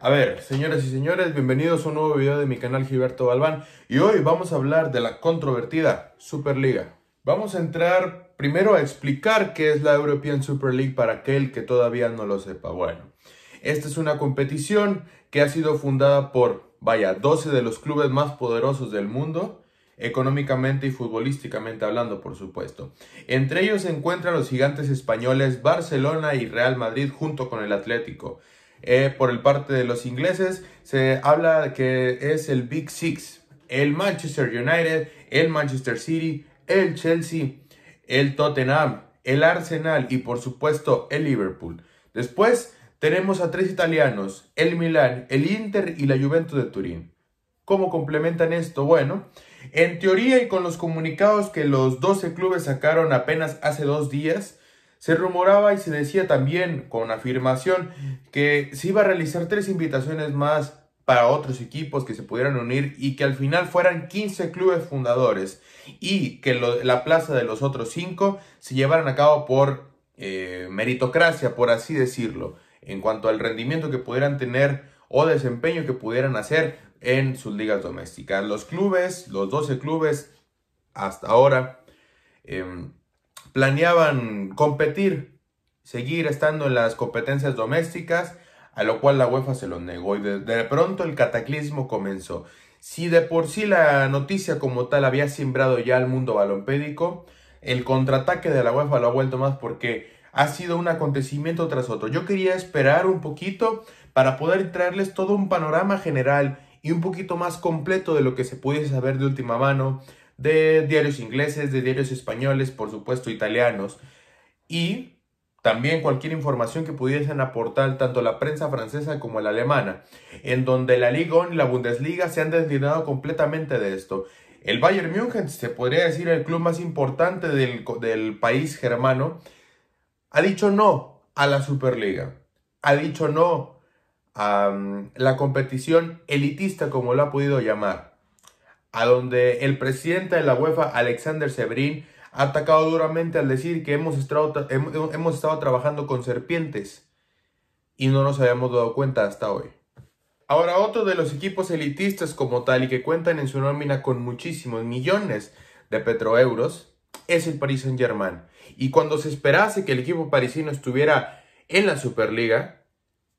A ver, señoras y señores, bienvenidos a un nuevo video de mi canal Gilberto Balbán y hoy vamos a hablar de la controvertida Superliga. Vamos a entrar primero a explicar qué es la European Super League para aquel que todavía no lo sepa. Bueno, esta es una competición que ha sido fundada por, vaya, 12 de los clubes más poderosos del mundo, económicamente y futbolísticamente hablando, por supuesto. Entre ellos se encuentran los gigantes españoles Barcelona y Real Madrid junto con el Atlético. Eh, por el parte de los ingleses se habla que es el Big Six, el Manchester United, el Manchester City, el Chelsea, el Tottenham, el Arsenal y por supuesto el Liverpool. Después tenemos a tres italianos, el Milan, el Inter y la Juventus de Turín. ¿Cómo complementan esto? Bueno, en teoría y con los comunicados que los 12 clubes sacaron apenas hace dos días, se rumoraba y se decía también con afirmación que se iba a realizar tres invitaciones más para otros equipos que se pudieran unir y que al final fueran 15 clubes fundadores y que la plaza de los otros 5 se llevaran a cabo por eh, meritocracia, por así decirlo, en cuanto al rendimiento que pudieran tener o desempeño que pudieran hacer en sus ligas domésticas. Los clubes, los 12 clubes hasta ahora, em, planeaban competir, seguir estando en las competencias domésticas, a lo cual la UEFA se lo negó y de, pronto el cataclismo comenzó. Si de por sí la noticia como tal había sembrado ya al mundo balompédico, el contraataque de la UEFA lo ha vuelto más porque ha sido un acontecimiento tras otro. Yo quería esperar un poquito para poder traerles todo un panorama general y un poquito más completo de lo que se pudiese saber de última mano, de diarios ingleses, de diarios españoles, por supuesto italianos, y también cualquier información que pudiesen aportar tanto la prensa francesa como la alemana, en donde la Liga y la Bundesliga se han deslindado completamente de esto. El Bayern München, se podría decir el club más importante del, país germano, ha dicho no a la Superliga, ha dicho no a mm, la competición elitista como lo ha podido llamar a donde el presidente de la UEFA, Alexander Sebrin, ha atacado duramente al decir que hemos estado, hemos estado trabajando con serpientes y no nos habíamos dado cuenta hasta hoy. Ahora, otro de los equipos elitistas como tal y que cuentan en su nómina con muchísimos millones de petroeuros es el Paris Saint-Germain. Y cuando se esperase que el equipo parisino estuviera en la Superliga,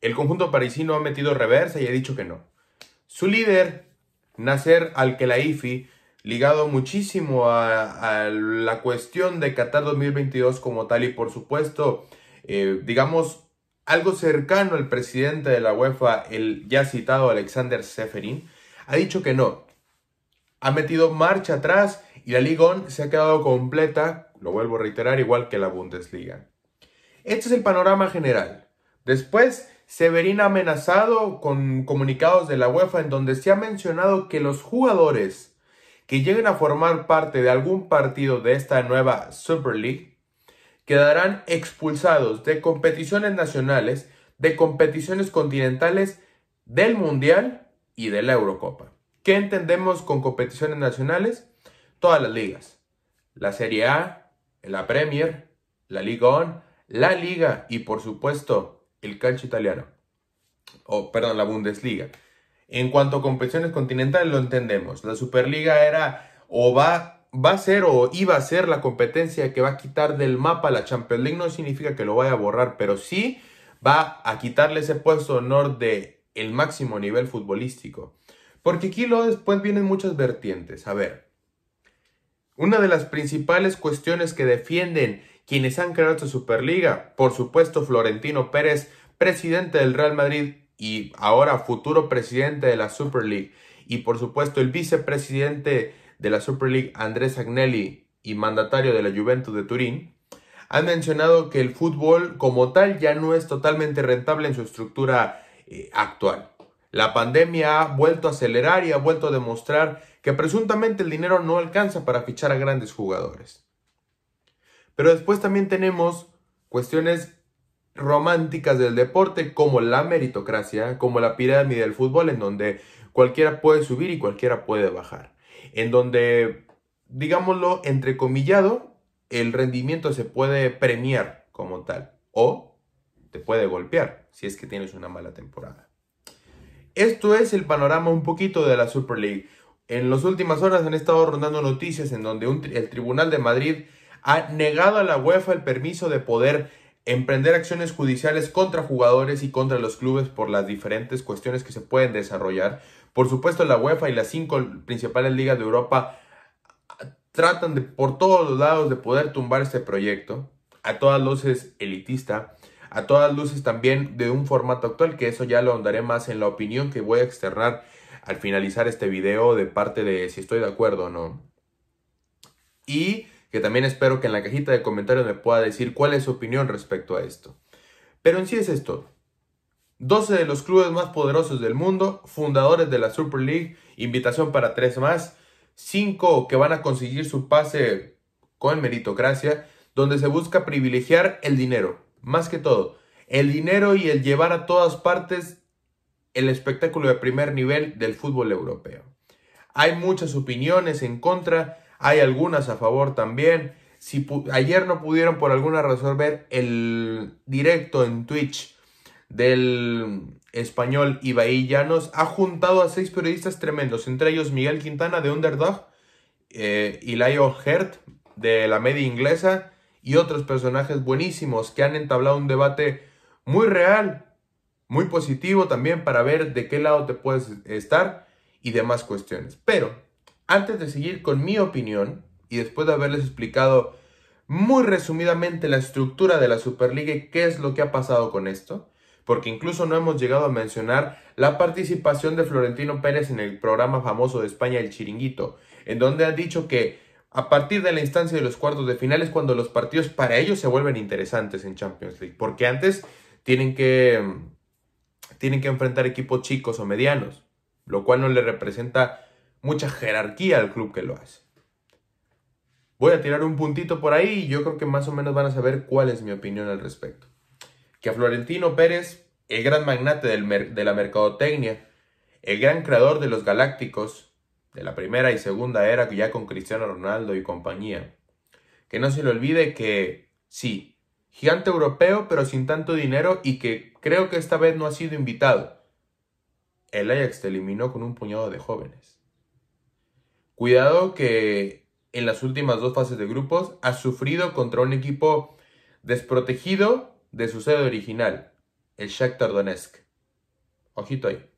el conjunto parisino ha metido reversa y ha dicho que no. Su líder, nacer Al-Khelaifi, que la ligado muchísimo a, la cuestión de Qatar 2022 como tal y por supuesto, eh, digamos, algo cercano al presidente de la UEFA, el ya citado Alexander Seferin, ha dicho que no. Ha metido marcha atrás y la Ligón se ha quedado completa, lo vuelvo a reiterar, igual que la Bundesliga. Este es el panorama general. Después Severín ha amenazado con comunicados de la UEFA en donde se ha mencionado que los jugadores que lleguen a formar parte de algún partido de esta nueva Super League quedarán expulsados de competiciones nacionales, de competiciones continentales, del Mundial y de la Eurocopa. ¿Qué entendemos con competiciones nacionales? Todas las ligas. La Serie A, la Premier, la Liga On, la Liga y por supuesto el calcio italiano, o perdón, la Bundesliga. En cuanto a competiciones continentales, lo entendemos. La Superliga era o va, va a ser o iba a ser la competencia que va a quitar del mapa la Champions League. No significa que lo vaya a borrar, pero sí va a quitarle ese puesto de honor de el máximo nivel futbolístico. Porque aquí luego después vienen muchas vertientes. A ver, una de las principales cuestiones que defienden quienes han creado esta Superliga, por supuesto Florentino Pérez, presidente del Real Madrid y ahora futuro presidente de la Super League, y por supuesto el vicepresidente de la Super League, Andrés Agnelli, y mandatario de la Juventus de Turín, han mencionado que el fútbol como tal ya no es totalmente rentable en su estructura eh, actual. La pandemia ha vuelto a acelerar y ha vuelto a demostrar que presuntamente el dinero no alcanza para fichar a grandes jugadores. Pero después también tenemos cuestiones románticas del deporte como la meritocracia, como la pirámide del fútbol, en donde cualquiera puede subir y cualquiera puede bajar. En donde, digámoslo, entrecomillado, el rendimiento se puede premiar como tal o te puede golpear si es que tienes una mala temporada. Esto es el panorama un poquito de la Super League. En las últimas horas han estado rondando noticias en donde el Tribunal de Madrid ha negado a la UEFA el permiso de poder emprender acciones judiciales contra jugadores y contra los clubes por las diferentes cuestiones que se pueden desarrollar. Por supuesto, la UEFA y las cinco principales ligas de Europa ah, tratan de, por todos los lados de poder tumbar este proyecto, a todas luces elitista, a todas luces también de un formato actual, que eso ya lo ahondaré más en la opinión que voy a externar al finalizar este video de parte de si estoy de acuerdo o no. Y que también espero que en la cajita de comentarios me pueda decir cuál es su opinión respecto a esto. Pero en sí es esto. 12 de los clubes más poderosos del mundo, fundadores de la Super League, invitación para 3 más, 5 que van a conseguir su pase con meritocracia, donde se busca privilegiar el dinero, más que todo, el dinero y el llevar a todas partes el espectáculo de primer nivel del fútbol europeo. Hay muchas opiniones en contra, hay algunas a favor también. Si ayer no pudieron por alguna razón ver el directo en Twitch del español Ibai Llanos, ha juntado a seis periodistas tremendos, entre ellos Miguel Quintana de Underdog, eh, y Ilayo Hert de la media inglesa y otros personajes buenísimos que han entablado un debate muy real, muy positivo también para ver de qué lado te puedes estar y demás cuestiones. Pero antes de seguir con mi opinión, y después de haberles explicado muy resumidamente la estructura de la Superliga y qué es lo que ha pasado con esto, porque incluso no hemos llegado a mencionar la participación de Florentino Pérez en el programa famoso de España El Chiringuito, en donde ha dicho que a partir de la instancia de los cuartos de final es cuando los partidos para ellos se vuelven interesantes en Champions League, porque antes tienen que tienen que enfrentar equipos chicos o medianos, lo cual no le representa mucha jerarquía al club que lo hace. Voy a tirar un puntito por ahí y yo creo que más o menos van a saber cuál es mi opinión al respecto. Que a Florentino Pérez, el gran magnate de la mercadotecnia, el gran creador de los Galácticos, de la primera y segunda era ya con Cristiano Ronaldo y compañía, que no se le olvide que sí, gigante europeo pero sin tanto dinero y que creo que esta vez no ha sido invitado. El Ajax te eliminó con un puñado de jóvenes. Cuidado que en las últimas dos fases de grupos ha sufrido contra un equipo desprotegido de su sede original, el Shakhtar Donetsk. Ojito ahí.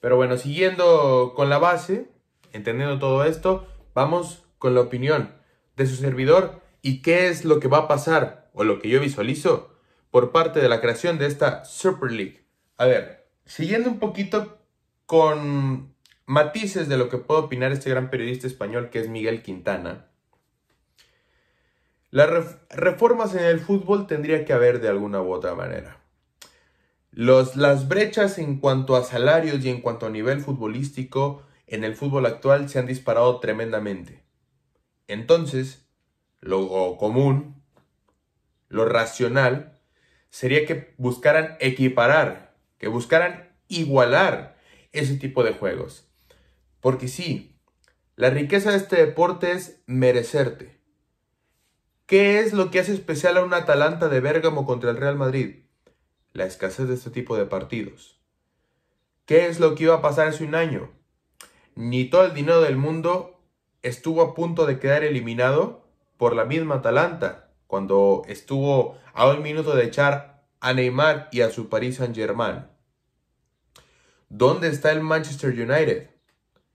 Pero bueno, siguiendo con la base, entendiendo todo esto, vamos con la opinión de su servidor y qué es lo que va a pasar, o lo que yo visualizo, por parte de la creación de esta Super League. A ver, siguiendo un poquito con matices de lo que puede opinar este gran periodista español que es Miguel Quintana. Las reformas en el fútbol tendría que haber de alguna u otra manera. Los, las brechas en cuanto a salarios y en cuanto a nivel futbolístico en el fútbol actual se han disparado tremendamente. Entonces, lo común, lo racional, sería que buscaran equiparar, que buscaran igualar ese tipo de juegos. Porque sí, la riqueza de este deporte es merecerte. ¿Qué es lo que hace especial a un Atalanta de Bérgamo contra el Real Madrid? La escasez de este tipo de partidos. ¿Qué es lo que iba a pasar hace un año? Ni todo el dinero del mundo estuvo a punto de quedar eliminado por la misma Atalanta cuando estuvo a un minuto de echar a Neymar y a su Paris Saint-Germain. ¿Dónde está el Manchester United?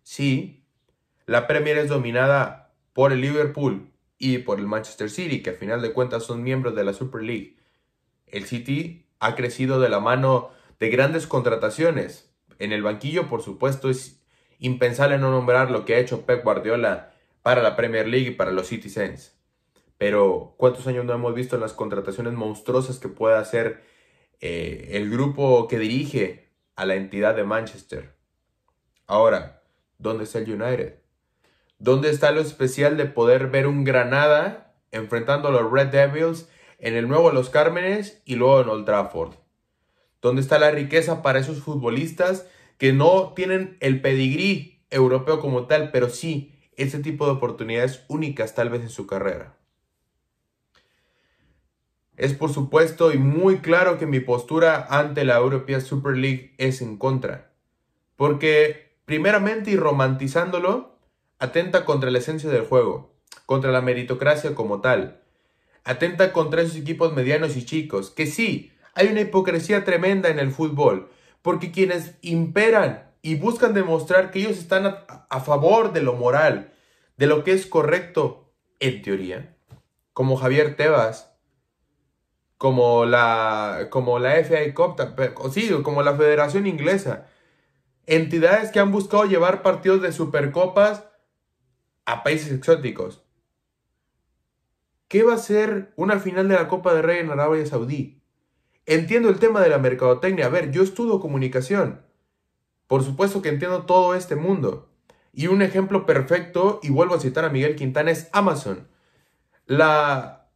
Sí, la Premier es dominada por el Liverpool y por el Manchester City, que a final de cuentas son miembros de la Super League. El City ha crecido de la mano de grandes contrataciones. En el banquillo, por supuesto, es impensable no nombrar lo que ha hecho Pep Guardiola para la Premier League y para los Citizens. Pero, ¿cuántos años no hemos visto las contrataciones monstruosas que puede hacer eh, el grupo que dirige a la entidad de Manchester? Ahora, ¿Dónde está el United? ¿Dónde está lo especial de poder ver un Granada enfrentando a los Red Devils en el nuevo Los Cármenes y luego en Old Trafford? ¿Dónde está la riqueza para esos futbolistas que no tienen el pedigrí europeo como tal, pero sí ese tipo de oportunidades únicas tal vez en su carrera? Es por supuesto y muy claro que mi postura ante la European Super League es en contra, porque primeramente y romantizándolo, atenta contra la esencia del juego, contra la meritocracia como tal, atenta contra esos equipos medianos y chicos, que sí, hay una hipocresía tremenda en el fútbol, porque quienes imperan y buscan demostrar que ellos están a, favor de lo moral, de lo que es correcto, en teoría, como Javier Tebas, como la, como la sí, como la Federación Inglesa, entidades que han buscado llevar partidos de supercopas a países exóticos. ¿Qué va a ser una final de la Copa de Rey en Arabia Saudí? Entiendo el tema de la mercadotecnia. A ver, yo estudio comunicación. Por supuesto que entiendo todo este mundo. Y un ejemplo perfecto, y vuelvo a citar a Miguel Quintana, es Amazon. La,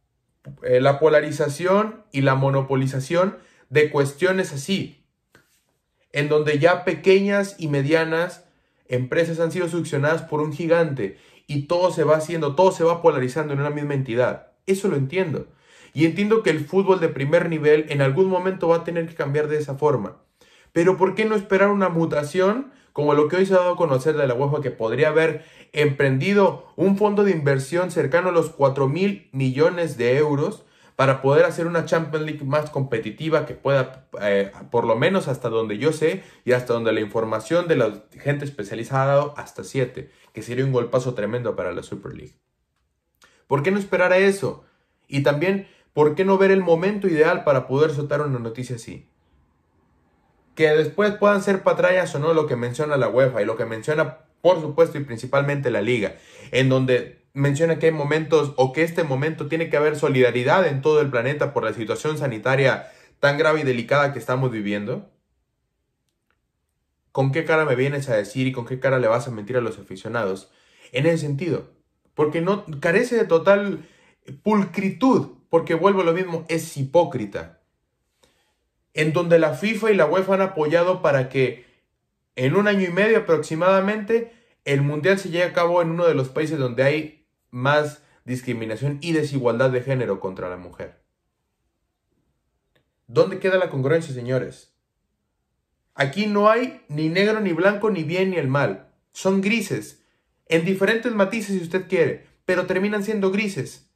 eh, la polarización y la monopolización de cuestiones así en donde ya pequeñas y medianas empresas han sido succionadas por un gigante y todo se va haciendo, todo se va polarizando en una misma entidad. Eso lo entiendo. Y entiendo que el fútbol de primer nivel en algún momento va a tener que cambiar de esa forma. Pero ¿por qué no esperar una mutación como lo que hoy se ha dado a conocer de la UEFA que podría haber emprendido un fondo de inversión cercano a los 4 mil millones de euros para poder hacer una Champions League más competitiva que pueda, eh, por lo menos hasta donde yo sé y hasta donde la información de la gente especializada ha dado hasta 7, que sería un golpazo tremendo para la Super League. ¿Por qué no esperar a eso? Y también, ¿por qué no ver el momento ideal para poder soltar una noticia así? Que después puedan ser patrallas o no lo que menciona la UEFA y lo que menciona, por supuesto, y principalmente la liga, en donde menciona que hay momentos o que este momento tiene que haber solidaridad en todo el planeta por la situación sanitaria tan grave y delicada que estamos viviendo? ¿Con qué cara me vienes a decir y con qué cara le vas a mentir a los aficionados? En ese sentido, porque no carece de total pulcritud, porque vuelvo lo mismo, es hipócrita. En donde la FIFA y la UEFA han apoyado para que en un año y medio aproximadamente el mundial se lleve a cabo en uno de los países donde hay más discriminación y desigualdad de género contra la mujer. ¿Dónde queda la congruencia, señores? Aquí no hay ni negro, ni blanco, ni bien, ni el mal. Son grises, en diferentes matices si usted quiere, pero terminan siendo grises.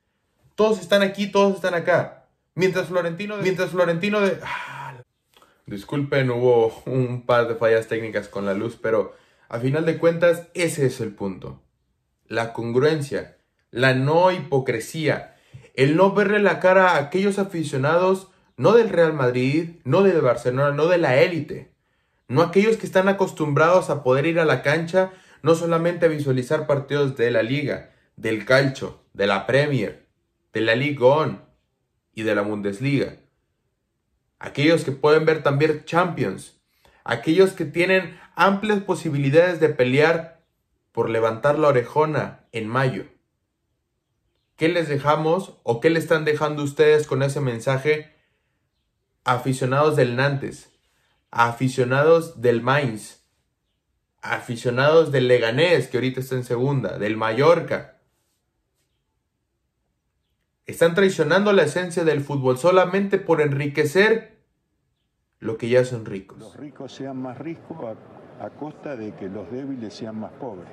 Todos están aquí, todos están acá. Mientras Florentino Mientras Florentino de... Ah, Disculpen, hubo un par de fallas técnicas con la luz, pero a final de cuentas ese es el punto. La congruencia la no hipocresía, el no verle la cara a aquellos aficionados no del Real Madrid, no del Barcelona, no de la élite, no aquellos que están acostumbrados a poder ir a la cancha no solamente a visualizar partidos de la liga, del calcio, de la Premier, de la Liga On y de la Bundesliga. Aquellos que pueden ver también Champions, aquellos que tienen amplias posibilidades de pelear por levantar la orejona en mayo. ¿Qué les dejamos o qué le están dejando ustedes con ese mensaje aficionados del Nantes, aficionados del Mainz, aficionados del Leganés, que ahorita está en segunda, del Mallorca? Están traicionando la esencia del fútbol solamente por enriquecer lo que ya son ricos. Los ricos sean más ricos a, a costa de que los débiles sean más pobres.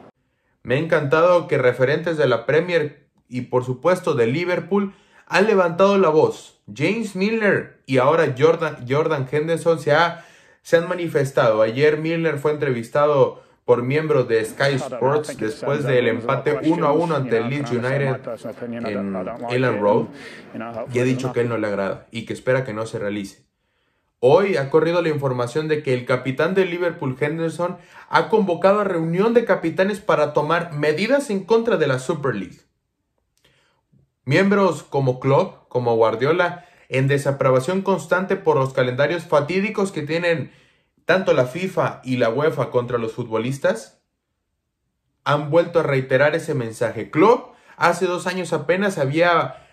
Me ha encantado que referentes de la Premier y por supuesto de Liverpool han levantado la voz. James Milner y ahora Jordan, Jordan Henderson se, han manifestado. Ayer Milner fue entrevistado por miembros de Sky Sports después del empate 1 a 1 ante el Leeds United en Elland Road y ha dicho que él no le agrada y que espera que no se realice. Hoy ha corrido la información de que el capitán de Liverpool Henderson ha convocado a reunión de capitanes para tomar medidas en contra de la Super League. Miembros como Klopp, como Guardiola, en desaprobación constante por los calendarios fatídicos que tienen tanto la FIFA y la UEFA contra los futbolistas, han vuelto a reiterar ese mensaje. Klopp hace dos años apenas había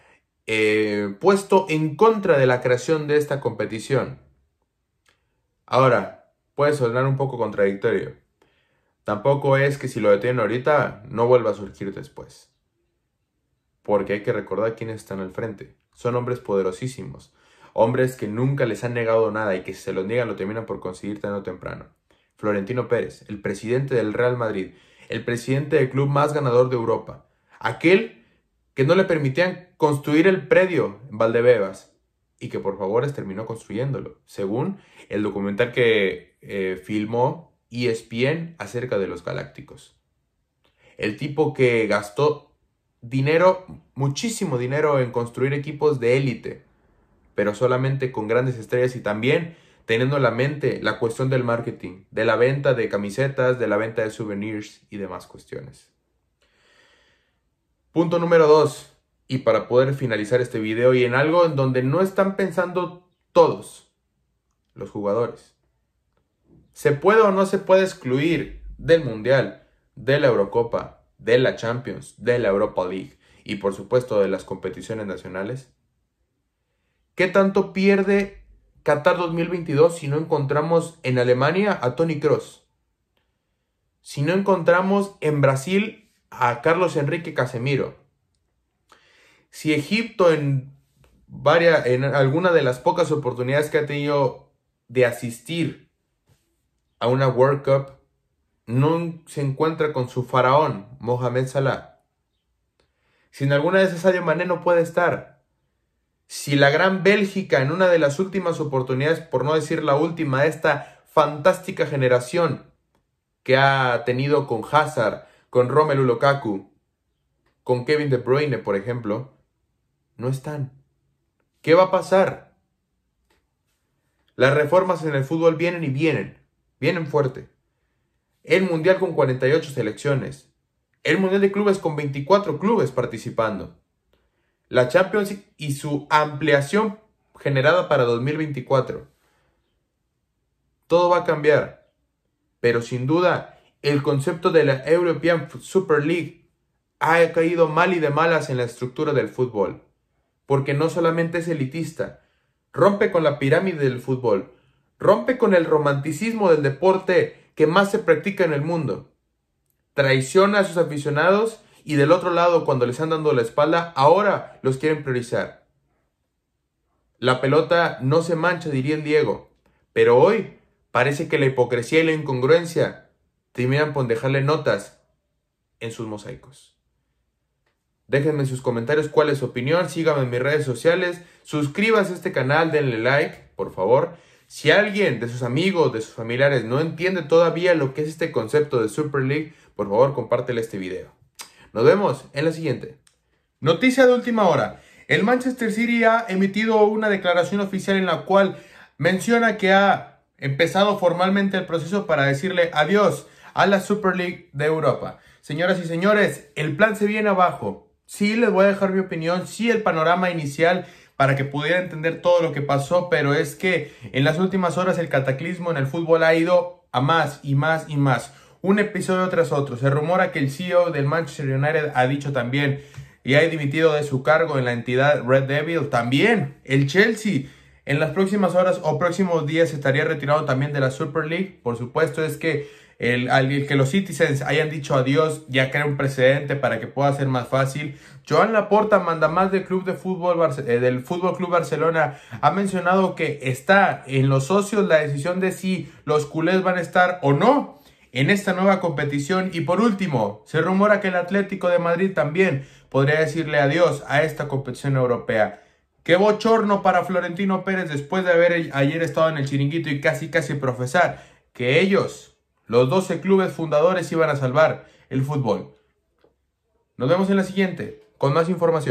eh, puesto en contra de la creación de esta competición. Ahora, puede sonar un poco contradictorio. Tampoco es que si lo detienen ahorita no vuelva a surgir después porque hay que recordar quiénes están al frente. Son hombres poderosísimos, hombres que nunca les han negado nada y que si se lo niegan lo terminan por conseguir tan o temprano. Florentino Pérez, el presidente del Real Madrid, el presidente del club más ganador de Europa, aquel que no le permitían construir el predio en Valdebebas y que por favores terminó construyéndolo, según el documental que eh, filmó filmó e ESPN acerca de los Galácticos. El tipo que gastó dinero, muchísimo dinero en construir equipos de élite, pero solamente con grandes estrellas y también teniendo en la mente la cuestión del marketing, de la venta de camisetas, de la venta de souvenirs y demás cuestiones. Punto número dos y para poder finalizar este video y en algo en donde no están pensando todos los jugadores. ¿Se puede o no se puede excluir del Mundial, de la Eurocopa, de la Champions, de la Europa League y por supuesto de las competiciones nacionales? ¿Qué tanto pierde Qatar 2022 si no encontramos en Alemania a Tony Cross? Si no encontramos en Brasil a Carlos Enrique Casemiro. Si Egipto en, en alguna de las pocas oportunidades que ha tenido de asistir a una World Cup no se encuentra con su faraón, Mohamed Salah. Sin alguna de esas no puede estar. Si la gran Bélgica en una de las últimas oportunidades, por no decir la última, de esta fantástica generación que ha tenido con Hazard, con Romelu Lukaku, con Kevin De Bruyne, por ejemplo, no están. ¿Qué va a pasar? Las reformas en el fútbol vienen y vienen, vienen fuerte el Mundial con 48 selecciones, el Mundial de Clubes con 24 clubes participando, la Champions y su ampliación generada para 2024. Todo va a cambiar, pero sin duda el concepto de la European Super League ha caído mal y de malas en la estructura del fútbol, porque no solamente es elitista, rompe con la pirámide del fútbol, rompe con el romanticismo del deporte que más se practica en el mundo. Traiciona a sus aficionados y del otro lado, cuando les han dando la espalda, ahora los quieren priorizar. La pelota no se mancha, diría el Diego, pero hoy parece que la hipocresía y la incongruencia terminan por dejarle notas en sus mosaicos. Déjenme en sus comentarios cuál es su opinión, síganme en mis redes sociales, suscríbanse a este canal, denle like, por favor, si alguien de sus amigos, de sus familiares, no entiende todavía lo que es este concepto de Super League, por favor compártele este video. Nos vemos en la siguiente. Noticia de última hora. El Manchester City ha emitido una declaración oficial en la cual menciona que ha empezado formalmente el proceso para decirle adiós a la Super League de Europa. Señoras y señores, el plan se viene abajo. Sí les voy a dejar mi opinión, sí el panorama inicial para que pudiera entender todo lo que pasó, pero es que en las últimas horas el cataclismo en el fútbol ha ido a más y más y más, un episodio tras otro. Se rumora que el CEO del Manchester United ha dicho también y ha dimitido de su cargo en la entidad Red Devil. También el Chelsea en las próximas horas o próximos días estaría retirado también de la Super League. Por supuesto es que el, que los Citizens hayan dicho adiós ya crea un precedente para que pueda ser más fácil. Joan Laporta, mandamás del Club de Fútbol eh, del Fútbol Club Barcelona, ha mencionado que está en los socios la decisión de si los culés van a estar o no en esta nueva competición. Y por último, se rumora que el Atlético de Madrid también podría decirle adiós a esta competición europea. Qué bochorno para Florentino Pérez después de haber ayer estado en el chiringuito y casi casi profesar que ellos los 12 clubes fundadores iban a salvar el fútbol. Nos vemos en la siguiente, con más información.